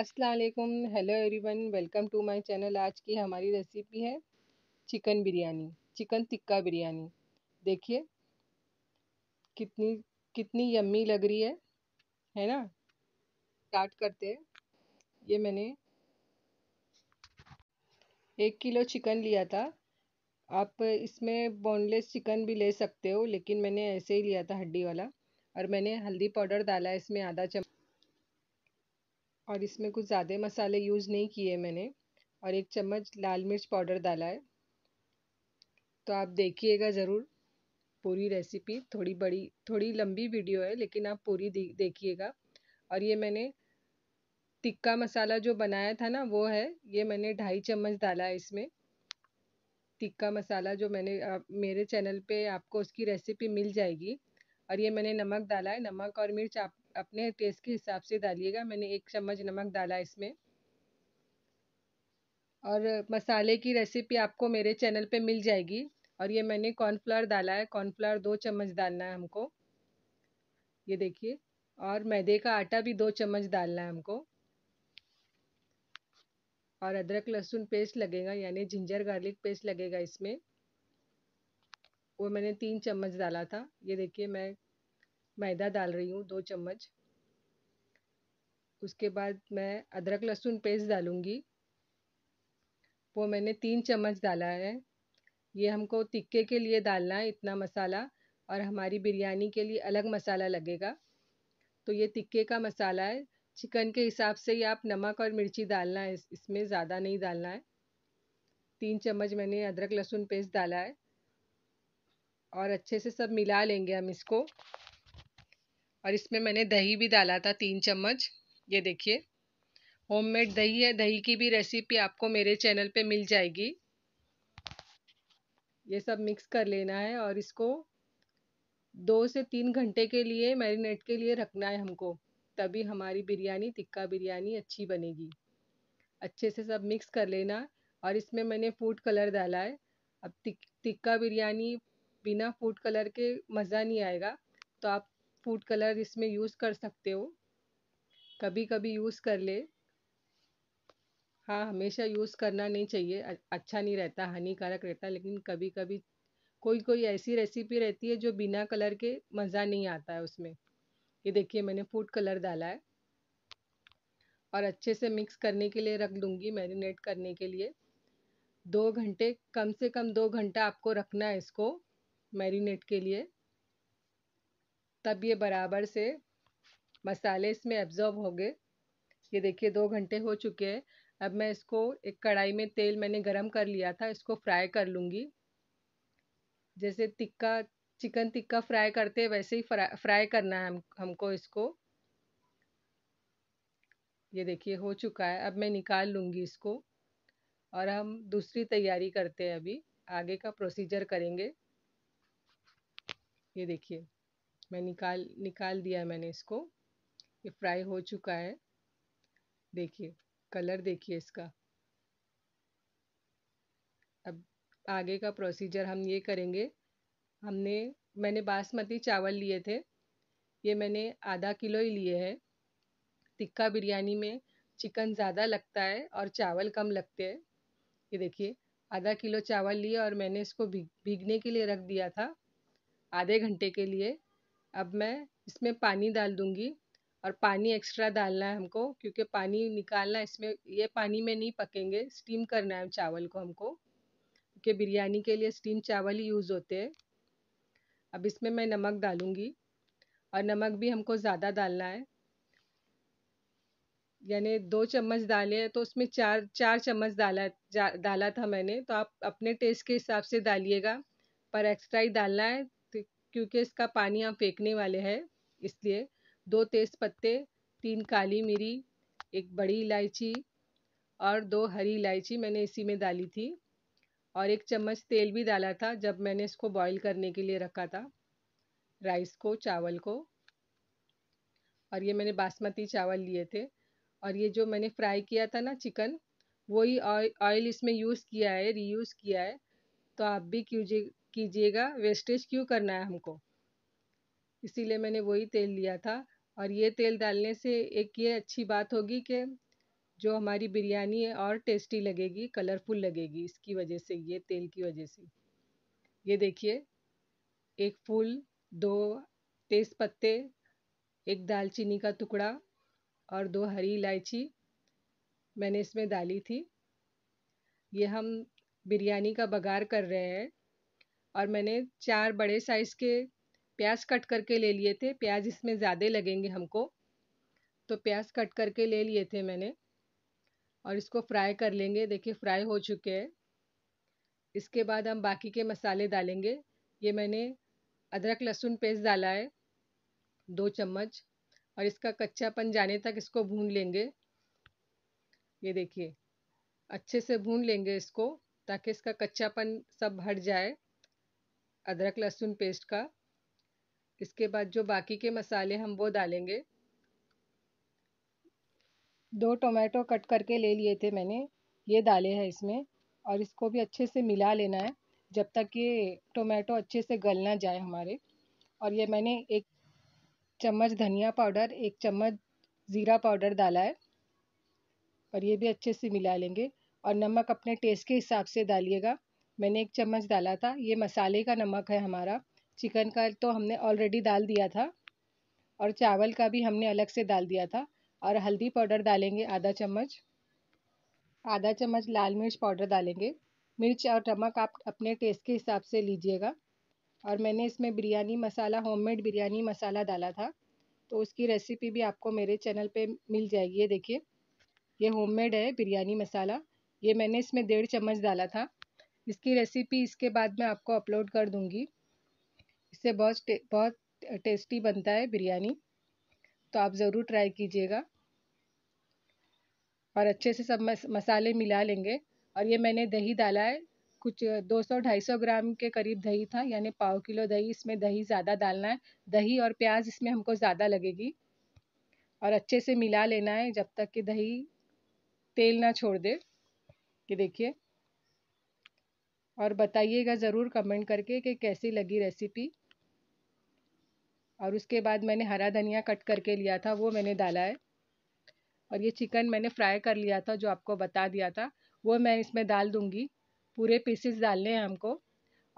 असलकुम hello everyone welcome to my channel आज की हमारी रेसिपी है चिकन बिरयानी चिकन टिक्का बिरयानी देखिए कितनी कितनी यम्मी लग रही है है ना स्टार्ट करते हैं ये मैंने एक किलो चिकन लिया था आप इसमें बोनलेस चिकन भी ले सकते हो लेकिन मैंने ऐसे ही लिया था हड्डी वाला और मैंने हल्दी पाउडर डाला है इसमें आधा चम्मच और इसमें कुछ ज़्यादा मसाले यूज़ नहीं किए मैंने और एक चम्मच लाल मिर्च पाउडर डाला है तो आप देखिएगा ज़रूर पूरी रेसिपी थोड़ी बड़ी थोड़ी लंबी वीडियो है लेकिन आप पूरी देखिएगा और ये मैंने टिक्का मसाला जो बनाया था ना वो है ये मैंने ढाई चम्मच डाला है इसमें टिक्का मसाला जो मैंने आप, मेरे चैनल पे आपको उसकी रेसिपी मिल जाएगी और ये मैंने नमक डाला है नमक और मिर्च आप अपने टेस्ट के हिसाब से डालिएगा मैंने एक चम्मच नमक डाला इसमें और मसाले की रेसिपी आपको मेरे चैनल पे मिल जाएगी और ये मैंने कॉर्नफ्लावर डाला है कॉर्नफ्लावर दो चम्मच डालना है हमको ये देखिए और मैदे का आटा भी दो चम्मच डालना है हमको और अदरक लहसुन पेस्ट लगेगा यानी जिंजर गार्लिक पेस्ट लगेगा इसमें वो मैंने तीन चम्मच डाला था ये देखिए मैं मैदा डाल रही हूँ दो चम्मच उसके बाद मैं अदरक लहसुन पेस्ट डालूँगी वो मैंने तीन चम्मच डाला है ये हमको तिक्के के लिए डालना है इतना मसाला और हमारी बिरयानी के लिए अलग मसाला लगेगा तो ये तिक्के का मसाला है चिकन के हिसाब से ही आप नमक और मिर्ची डालना है इसमें ज़्यादा नहीं डालना है तीन चम्मच मैंने अदरक लहसुन पेस्ट डाला है और अच्छे से सब मिला लेंगे हम इसको और इसमें मैंने दही भी डाला था तीन चम्मच ये देखिए होममेड दही है दही की भी रेसिपी आपको मेरे चैनल पे मिल जाएगी ये सब मिक्स कर लेना है और इसको दो से तीन घंटे के लिए मैरिनेट के लिए रखना है हमको तभी हमारी बिरयानी टिक्का बिरयानी अच्छी बनेगी अच्छे से सब मिक्स कर लेना और इसमें मैंने फूड कलर डाला है अब टिक्का बिरयानी बिना फूड कलर के मज़ा नहीं आएगा तो आप फूड कलर इसमें यूज़ कर सकते हो कभी कभी यूज़ कर ले हाँ हमेशा यूज़ करना नहीं चाहिए अच्छा नहीं रहता हानिकारक रहता लेकिन कभी कभी कोई कोई ऐसी रेसिपी रहती है जो बिना कलर के मज़ा नहीं आता है उसमें ये देखिए मैंने फूड कलर डाला है और अच्छे से मिक्स करने के लिए रख दूंगी मैरिनेट करने के लिए दो घंटे कम से कम दो घंटा आपको रखना है इसको मैरिनेट के लिए तब ये बराबर से मसाले इसमें एब्जॉर्ब हो गए ये देखिए दो घंटे हो चुके हैं अब मैं इसको एक कढ़ाई में तेल मैंने गरम कर लिया था इसको फ्राई कर लूँगी जैसे तिक्का चिकन टिक्का फ्राई करते हैं वैसे ही फ्राई फ्राई करना है हम हमको इसको ये देखिए हो चुका है अब मैं निकाल लूँगी इसको और हम दूसरी तैयारी करते हैं अभी आगे का प्रोसीजर करेंगे ये देखिए मैं निकाल निकाल दिया मैंने इसको ये फ्राई हो चुका है देखिए कलर देखिए इसका अब आगे का प्रोसीजर हम ये करेंगे हमने मैंने बासमती चावल लिए थे ये मैंने आधा किलो ही लिए है टिक्का बिरयानी में चिकन ज़्यादा लगता है और चावल कम लगते हैं ये देखिए आधा किलो चावल लिए और मैंने इसको भीगने के लिए रख दिया था आधे घंटे के लिए अब मैं इसमें पानी डाल दूँगी और पानी एक्स्ट्रा डालना है हमको क्योंकि पानी निकालना इसमें ये पानी में नहीं पकेंगे स्टीम करना है चावल को हमको क्योंकि बिरयानी के लिए स्टीम चावल ही यूज़ होते हैं अब इसमें मैं नमक डालूँगी और नमक भी हमको ज़्यादा डालना है यानी दो चम्मच डाले तो उसमें चार चार चम्मच डाला डाला था मैंने तो आप अपने टेस्ट के हिसाब से डालिएगा पर एक्स्ट्रा ही डालना है तो क्योंकि इसका पानी हम फेंकने वाले हैं इसलिए दो तेज़ पत्ते तीन काली मिरी एक बड़ी इलायची और दो हरी इलायची मैंने इसी में डाली थी और एक चम्मच तेल भी डाला था जब मैंने इसको बॉईल करने के लिए रखा था राइस को चावल को और ये मैंने बासमती चावल लिए थे और ये जो मैंने फ्राई किया था ना चिकन वही ऑयल इसमें यूज़ किया है रीयूज़ किया है तो आप भी कीजिए कीजिएगा वेस्टेज क्यों करना है हमको इसीलिए मैंने वही तेल लिया था और ये तेल डालने से एक ये अच्छी बात होगी कि जो हमारी बिरयानी है और टेस्टी लगेगी कलरफुल लगेगी इसकी वजह से ये तेल की वजह से ये देखिए एक फूल दो तेज़ पत्ते एक दालचीनी का टुकड़ा और दो हरी इलायची मैंने इसमें डाली थी ये हम बिरयानी का बघार कर रहे हैं और मैंने चार बड़े साइज़ के प्याज कट करके ले लिए थे प्याज इसमें ज़्यादा लगेंगे हमको तो प्याज कट करके ले लिए थे मैंने और इसको फ्राई कर लेंगे देखिए फ्राई हो चुके हैं इसके बाद हम बाकी के मसाले डालेंगे ये मैंने अदरक लहसुन पेस्ट डाला है दो चम्मच और इसका कच्चापन जाने तक इसको भून लेंगे ये देखिए अच्छे से भून लेंगे इसको ताकि इसका कच्चापन सब हट जाए अदरक लहसुन पेस्ट का इसके बाद जो बाकी के मसाले हम वो डालेंगे दो टोमेटो कट करके ले लिए थे मैंने ये डाले हैं इसमें और इसको भी अच्छे से मिला लेना है जब तक ये टोमेटो अच्छे से गल ना जाए हमारे और ये मैंने एक चम्मच धनिया पाउडर एक चम्मच ज़ीरा पाउडर डाला है और ये भी अच्छे से मिला लेंगे और नमक अपने टेस्ट के हिसाब से डालिएगा मैंने एक चम्मच डाला था ये मसाले का नमक है हमारा चिकन का तो हमने ऑलरेडी डाल दिया था और चावल का भी हमने अलग से डाल दिया था और हल्दी पाउडर डालेंगे आधा चम्मच आधा चम्मच लाल मिर्च पाउडर डालेंगे मिर्च और नमक आप अपने टेस्ट के हिसाब से लीजिएगा और मैंने इसमें बिरयानी मसाला होममेड बिरयानी मसाला डाला था तो उसकी रेसिपी भी आपको मेरे चैनल पे मिल जाएगी ये देखिए ये होममेड है बिरयानी मसाला ये मैंने इसमें डेढ़ चम्मच डाला था इसकी रेसिपी इसके बाद मैं आपको अपलोड कर दूँगी इससे बहुत बहुत टेस्टी बनता है बिरयानी तो आप ज़रूर ट्राई कीजिएगा और अच्छे से सब मसाले मिला लेंगे और ये मैंने दही डाला है कुछ 200-250 ग्राम के करीब दही था यानी पाव किलो दही इसमें दही ज़्यादा डालना है दही और प्याज इसमें हमको ज़्यादा लगेगी और अच्छे से मिला लेना है जब तक कि दही तेल ना छोड़ दे कि देखिए और बताइएगा ज़रूर कमेंट करके कि कैसी लगी रेसिपी और उसके बाद मैंने हरा धनिया कट करके लिया था वो मैंने डाला है और ये चिकन मैंने फ्राई कर लिया था जो आपको बता दिया था वो मैं इसमें डाल दूँगी पूरे पीसेस डालने हैं हमको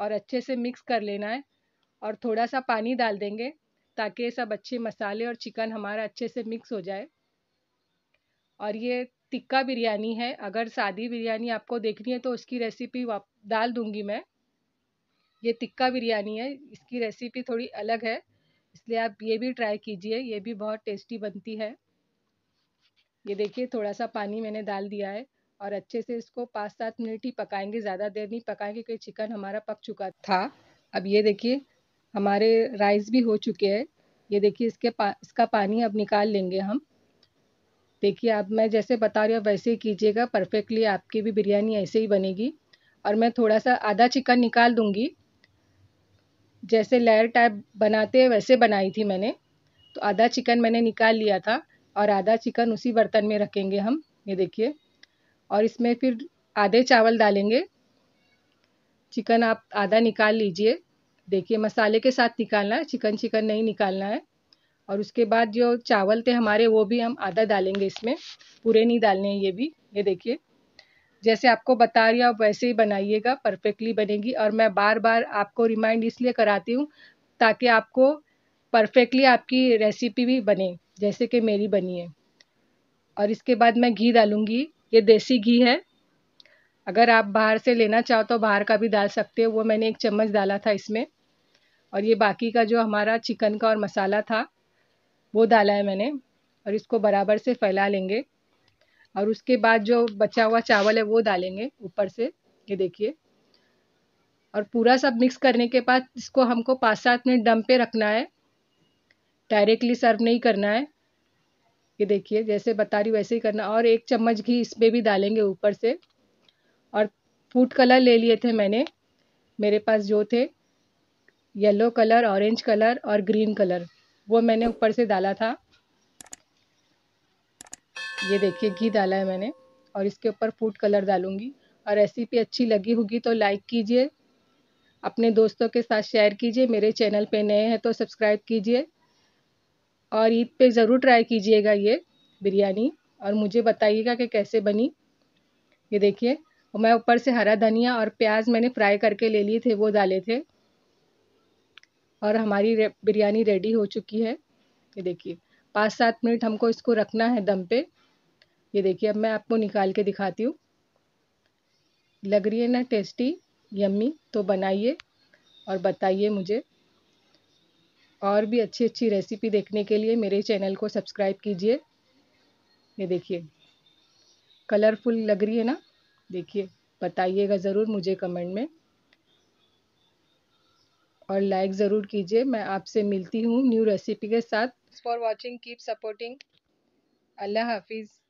और अच्छे से मिक्स कर लेना है और थोड़ा सा पानी डाल देंगे ताकि सब अच्छे मसाले और चिकन हमारा अच्छे से मिक्स हो जाए और ये टिक्का बिरयानी है अगर सादी बिरयानी आपको देखनी है तो उसकी रेसिपी डाल दूँगी मैं ये टिक्का बिरयानी है इसकी रेसिपी थोड़ी अलग है इसलिए आप ये भी ट्राई कीजिए ये भी बहुत टेस्टी बनती है ये देखिए थोड़ा सा पानी मैंने डाल दिया है और अच्छे से इसको पाँच सात मिनट ही पकाएंगे ज़्यादा देर नहीं पकाएंगे क्योंकि चिकन हमारा पक चुका था अब ये देखिए हमारे राइस भी हो चुके हैं ये देखिए इसके पा इसका पानी अब निकाल लेंगे हम देखिए आप मैं जैसे बता रही हूँ वैसे ही कीजिएगा परफेक्टली आपकी भी बिरयानी ऐसे ही बनेगी और मैं थोड़ा सा आधा चिकन निकाल दूँगी जैसे लेयर टाइप बनाते हैं वैसे बनाई थी मैंने तो आधा चिकन मैंने निकाल लिया था और आधा चिकन उसी बर्तन में रखेंगे हम ये देखिए और इसमें फिर आधे चावल डालेंगे चिकन आप आधा निकाल लीजिए देखिए मसाले के साथ निकालना है चिकन चिकन नहीं निकालना है और उसके बाद जो चावल थे हमारे वो भी हम आधा डालेंगे इसमें पूरे नहीं डालने हैं ये भी ये देखिए जैसे आपको बता रही हूँ वैसे ही बनाइएगा परफेक्टली बनेगी और मैं बार बार आपको रिमाइंड इसलिए कराती हूँ ताकि आपको परफेक्टली आपकी रेसिपी भी बने जैसे कि मेरी बनी है और इसके बाद मैं घी डालूँगी ये देसी घी है अगर आप बाहर से लेना चाहो तो बाहर का भी डाल सकते हो वो मैंने एक चम्मच डाला था इसमें और ये बाकी का जो हमारा चिकन का और मसाला था वो डाला है मैंने और इसको बराबर से फैला लेंगे और उसके बाद जो बचा हुआ चावल है वो डालेंगे ऊपर से ये देखिए और पूरा सब मिक्स करने के बाद इसको हमको पाँच सात मिनट दम पे रखना है डायरेक्टली सर्व नहीं करना है ये देखिए जैसे बता रही वैसे ही करना और एक चम्मच घी इसमें भी डालेंगे ऊपर से और फूड कलर ले लिए थे मैंने मेरे पास जो थे येलो कलर ऑरेंज कलर और ग्रीन कलर वो मैंने ऊपर से डाला था ये देखिए घी डाला है मैंने और इसके ऊपर फूड कलर डालूँगी और रेसिपी अच्छी लगी होगी तो लाइक कीजिए अपने दोस्तों के साथ शेयर कीजिए मेरे चैनल पे नए हैं तो सब्सक्राइब कीजिए और ईद पे ज़रूर ट्राई कीजिएगा ये बिरयानी और मुझे बताइएगा कि कैसे बनी ये देखिए और मैं ऊपर से हरा धनिया और प्याज मैंने फ्राई करके ले लिए थे वो डाले थे और हमारी रे, बिरयानी रेडी हो चुकी है ये देखिए पाँच सात मिनट हमको इसको रखना है दम पे ये देखिए अब मैं आपको निकाल के दिखाती हूँ लग रही है ना टेस्टी यम्मी तो बनाइए और बताइए मुझे और भी अच्छी अच्छी रेसिपी देखने के लिए मेरे चैनल को सब्सक्राइब कीजिए ये देखिए कलरफुल लग रही है ना देखिए बताइएगा ज़रूर मुझे कमेंट में और लाइक ज़रूर कीजिए मैं आपसे मिलती हूँ न्यू रेसिपी के साथ फॉर वॉचिंग कीप सपोर्टिंग अल्लाह हाफिज़